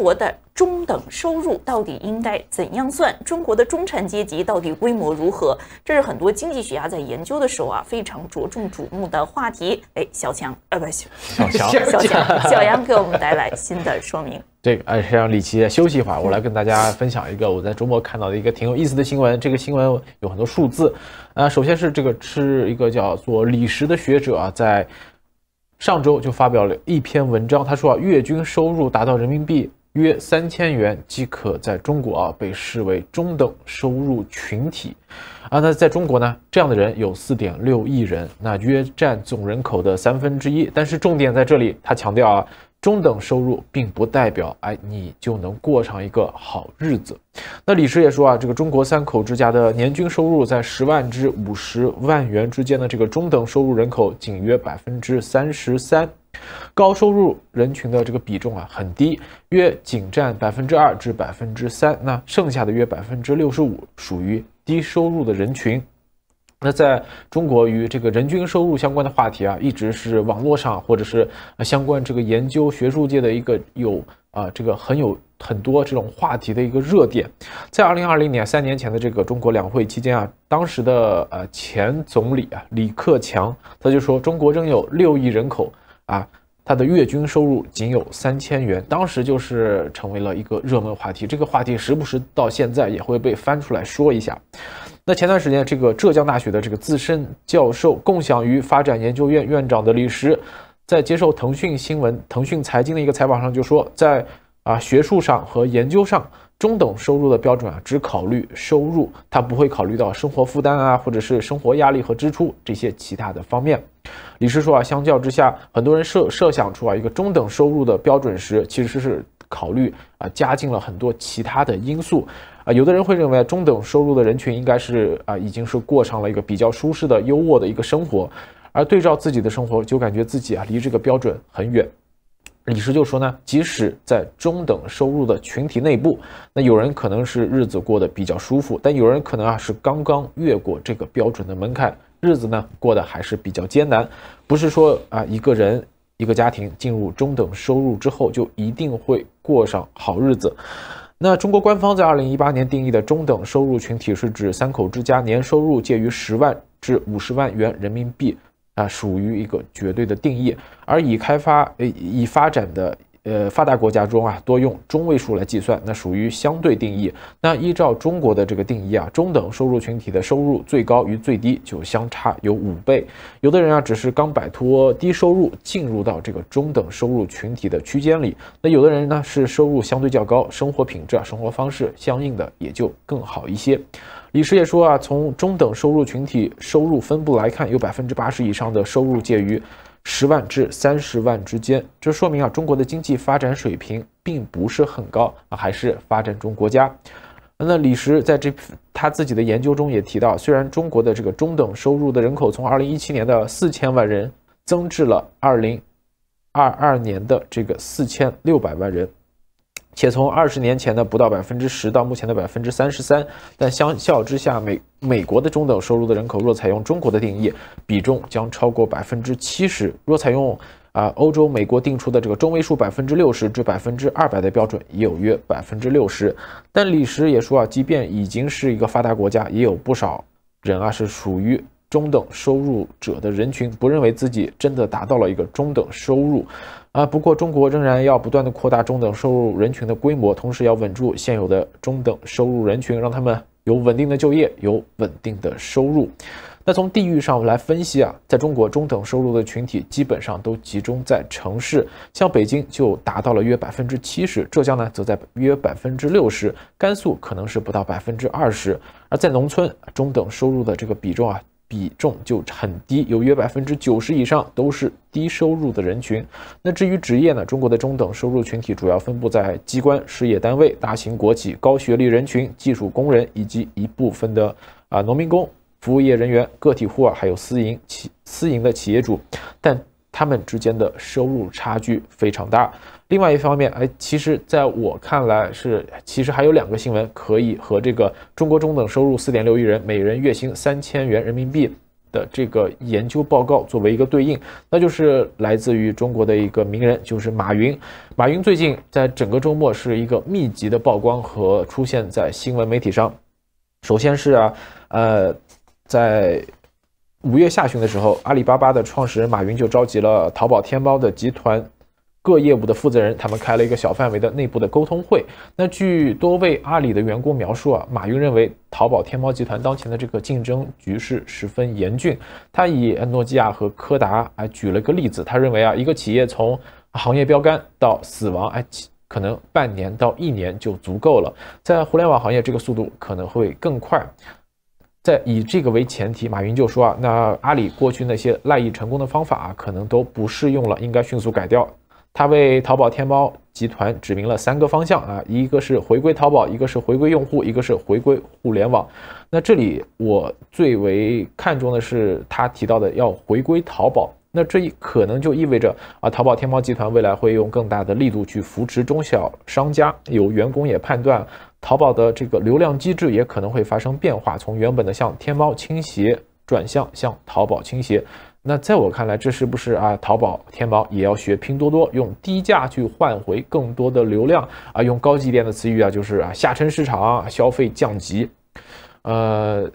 中国的中等收入到底应该怎样算？中国的中产阶级到底规模如何？这是很多经济学家在研究的时候啊，非常着重瞩目的话题。哎，小强，呃，不，小强，小强，小杨给我们带来新的说明。这个，哎，让李琦休息一儿，我来跟大家分享一个我在周末看到的一个挺有意思的新闻。这个新闻有很多数字。呃，首先是这个，是一个叫做李石的学者啊，在上周就发表了一篇文章，他说啊，月均收入达到人民币。约三千元即可在中国啊被视为中等收入群体，啊，那在中国呢，这样的人有四点六亿人，那约占总人口的三分之一。但是重点在这里，他强调啊，中等收入并不代表哎你就能过上一个好日子。那李石也说啊，这个中国三口之家的年均收入在十万至五十万元之间的这个中等收入人口仅约百分之三十三。高收入人群的这个比重啊很低，约仅占百分之二至百分之三。那剩下的约百分之六十五属于低收入的人群。那在中国与这个人均收入相关的话题啊，一直是网络上或者是相关这个研究学术界的一个有啊这个很有很多这种话题的一个热点。在二零二零年三年前的这个中国两会期间啊，当时的呃前总理啊李克强他就说，中国仍有六亿人口。啊，他的月均收入仅有三千元，当时就是成为了一个热门话题。这个话题时不时到现在也会被翻出来说一下。那前段时间，这个浙江大学的这个资深教授、共享与发展研究院院长的李师在接受腾讯新闻、腾讯财经的一个采访上就说，在啊学术上和研究上，中等收入的标准啊，只考虑收入，他不会考虑到生活负担啊，或者是生活压力和支出这些其他的方面。李师说啊，相较之下，很多人设设想出啊一个中等收入的标准时，其实是考虑啊加进了很多其他的因素。啊，有的人会认为中等收入的人群应该是啊已经是过上了一个比较舒适的优渥的一个生活，而对照自己的生活，就感觉自己啊离这个标准很远。李师就说呢，即使在中等收入的群体内部，那有人可能是日子过得比较舒服，但有人可能啊是刚刚越过这个标准的门槛。日子呢过得还是比较艰难，不是说啊一个人一个家庭进入中等收入之后就一定会过上好日子。那中国官方在二零一八年定义的中等收入群体是指三口之家年收入介于十万至五十万元人民币啊，属于一个绝对的定义，而已开发呃已发展的。呃，发达国家中啊，多用中位数来计算，那属于相对定义。那依照中国的这个定义啊，中等收入群体的收入最高与最低就相差有五倍。有的人啊，只是刚摆脱低收入，进入到这个中等收入群体的区间里；那有的人呢，是收入相对较高，生活品质啊、生活方式相应的也就更好一些。李师也说啊，从中等收入群体收入分布来看，有百分之八十以上的收入介于。十万至三十万之间，这说明啊，中国的经济发展水平并不是很高啊，还是发展中国家。那李石在这他自己的研究中也提到，虽然中国的这个中等收入的人口从二零一七年的四千万人增至了二零二二年的这个四千六百万人。且从二十年前的不到百分之十，到目前的百分之三十三。但相较之下，美美国的中等收入的人口，若采用中国的定义，比重将超过百分之七十。若采用啊欧洲、美国定出的这个中位数百分之六十至百分之二百的标准，也有约百分之六十。但李石也说啊，即便已经是一个发达国家，也有不少人啊是属于。中等收入者的人群不认为自己真的达到了一个中等收入，啊，不过中国仍然要不断的扩大中等收入人群的规模，同时要稳住现有的中等收入人群，让他们有稳定的就业，有稳定的收入。那从地域上来分析啊，在中国中等收入的群体基本上都集中在城市，像北京就达到了约百分之七十，浙江呢则在约百分之六十，甘肃可能是不到百分之二十，而在农村中等收入的这个比重啊。比重就很低，有约百分之九十以上都是低收入的人群。那至于职业呢？中国的中等收入群体主要分布在机关、事业单位、大型国企、高学历人群、技术工人以及一部分的啊农民工、服务业人员、个体户啊，还有私营企私营的企业主。但他们之间的收入差距非常大。另外一方面，哎，其实在我看来是，其实还有两个新闻可以和这个中国中等收入四点六亿人，每人月薪三千元人民币的这个研究报告作为一个对应，那就是来自于中国的一个名人，就是马云。马云最近在整个周末是一个密集的曝光和出现在新闻媒体上。首先，是啊，呃，在。五月下旬的时候，阿里巴巴的创始人马云就召集了淘宝、天猫的集团各业务的负责人，他们开了一个小范围的内部的沟通会。那据多位阿里的员工描述啊，马云认为淘宝、天猫集团当前的这个竞争局势十分严峻。他以诺基亚和柯达啊举了个例子，他认为啊，一个企业从行业标杆到死亡哎，可能半年到一年就足够了。在互联网行业，这个速度可能会更快。在以这个为前提，马云就说啊，那阿里过去那些赖以成功的方法啊，可能都不适用了，应该迅速改掉。他为淘宝天猫集团指明了三个方向啊，一个是回归淘宝，一个是回归用户，一个是回归互联网。那这里我最为看重的是他提到的要回归淘宝。那这一可能就意味着啊，淘宝天猫集团未来会用更大的力度去扶持中小商家。有员工也判断，淘宝的这个流量机制也可能会发生变化，从原本的向天猫倾斜转向向淘宝倾斜。那在我看来，这是不是啊，淘宝天猫也要学拼多多，用低价去换回更多的流量啊？用高级一点的词语啊，就是啊，下沉市场消费降级，呃。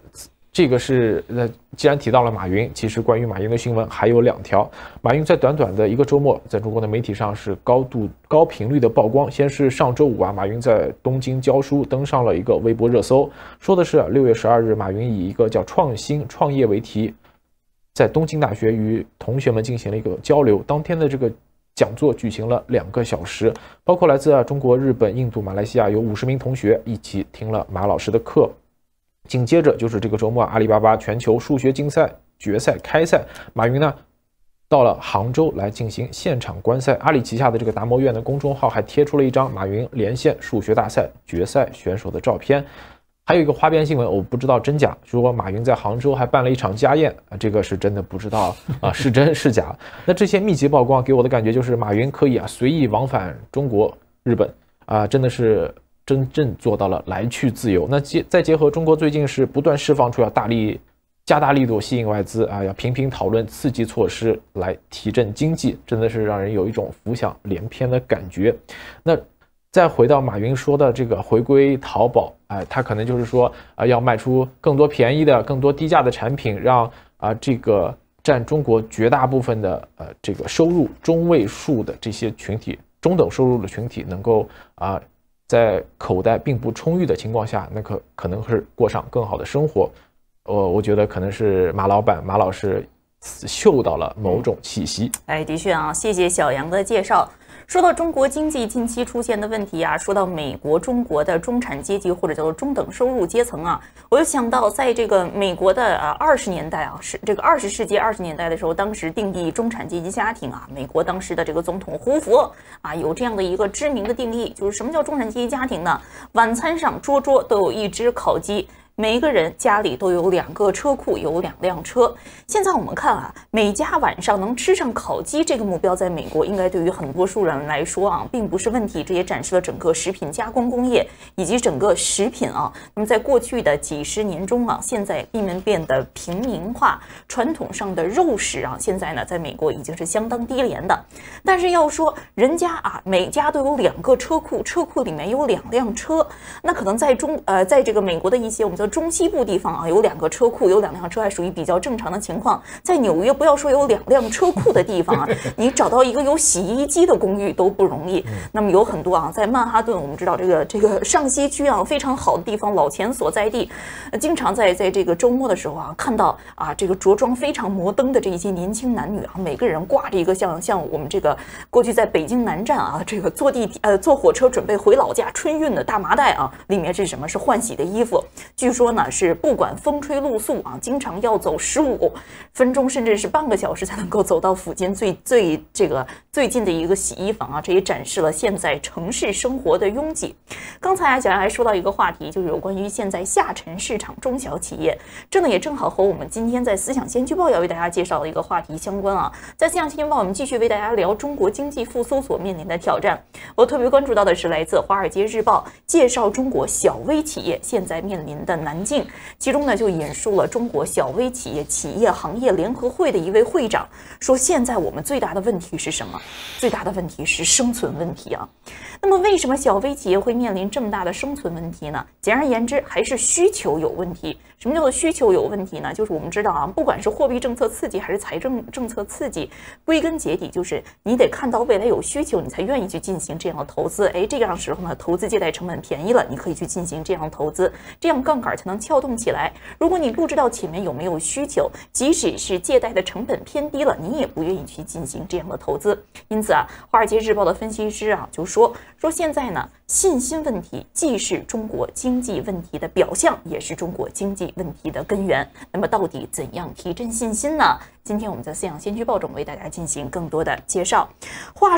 这个是那既然提到了马云，其实关于马云的新闻还有两条。马云在短短的一个周末，在中国的媒体上是高度、高频率的曝光。先是上周五啊，马云在东京教书，登上了一个微博热搜，说的是六月十二日，马云以一个叫“创新创业”为题，在东京大学与同学们进行了一个交流。当天的这个讲座举行了两个小时，包括来自中国、日本、印度、马来西亚有五十名同学一起听了马老师的课。紧接着就是这个周末，阿里巴巴全球数学竞赛决赛开赛，马云呢到了杭州来进行现场观赛。阿里旗下的这个达摩院的公众号还贴出了一张马云连线数学大赛决赛选手的照片。还有一个花边新闻，我不知道真假，如果马云在杭州还办了一场家宴，啊，这个是真的不知道啊，是真是假？那这些密集曝光给我的感觉就是，马云可以啊随意往返中国、日本，啊，真的是。真正做到了来去自由。那结再结合中国最近是不断释放出要大力加大力度吸引外资啊，要频频讨论刺激措施来提振经济，真的是让人有一种浮想联翩的感觉。那再回到马云说的这个回归淘宝，哎，他可能就是说啊，要卖出更多便宜的、更多低价的产品，让啊这个占中国绝大部分的呃这个收入中位数的这些群体、中等收入的群体能够啊。在口袋并不充裕的情况下，那可可能是过上更好的生活。我我觉得可能是马老板、马老师嗅到了某种气息。哎，的确啊，谢谢小杨的介绍。说到中国经济近期出现的问题啊，说到美国中国的中产阶级或者叫做中等收入阶层啊，我就想到在这个美国的呃二十年代啊，是这个二十世纪二十年代的时候，当时定义中产阶级家庭啊，美国当时的这个总统胡佛啊有这样的一个知名的定义，就是什么叫中产阶级家庭呢？晚餐上桌桌都有一只烤鸡。每一个人家里都有两个车库，有两辆车。现在我们看啊，每家晚上能吃上烤鸡，这个目标在美国应该对于很多人来说啊，并不是问题。这也展示了整个食品加工工业以及整个食品啊。那么在过去的几十年中啊，现在慢慢变得平民化。传统上的肉食啊，现在呢，在美国已经是相当低廉的。但是要说人家啊，每家都有两个车库，车库里面有两辆车，那可能在中呃，在这个美国的一些我们叫。中西部地方啊，有两个车库，有两辆车还属于比较正常的情况。在纽约，不要说有两辆车库的地方啊，你找到一个有洗衣机的公寓都不容易。那么有很多啊，在曼哈顿，我们知道这个这个上西区啊，非常好的地方，老钱所在地，经常在在这个周末的时候啊，看到啊这个着装非常摩登的这一些年轻男女啊，每个人挂着一个像像我们这个过去在北京南站啊，这个坐地铁呃坐火车准备回老家春运的大麻袋啊，里面是什么？是换洗的衣服。据说呢是不管风吹露宿啊，经常要走十五分钟，甚至是半个小时才能够走到附近最最这个最近的一个洗衣房啊。这也展示了现在城市生活的拥挤。刚才啊，小杨还说到一个话题，就是有关于现在下沉市场中小企业。这呢也正好和我们今天在《思想先驱报》要为大家介绍的一个话题相关啊。在《思想先驱报》，我们继续为大家聊中国经济复苏所面临的挑战。我特别关注到的是来自《华尔街日报》介绍中国小微企业现在面临的。南京，其中呢就引述了中国小微企业企业行业联合会的一位会长说：“现在我们最大的问题是什么？最大的问题是生存问题啊。那么为什么小微企业会面临这么大的生存问题呢？简而言之，还是需求有问题。什么叫做需求有问题呢？就是我们知道啊，不管是货币政策刺激还是财政政策刺激，归根结底就是你得看到未来有需求，你才愿意去进行这样的投资。哎，这样的时候呢，投资借贷成本便宜了，你可以去进行这样的投资，这样杠杆。”才能撬动起来。如果你不知道前面有没有需求，即使是借贷的成本偏低了，你也不愿意去进行这样的投资。因此啊，华尔街日报的分析师啊就说说现在呢，信心问题既是中国经济问题的表象，也是中国经济问题的根源。那么到底怎样提振信心呢？今天我们在《四羊先驱报》中为大家进行更多的介绍。话。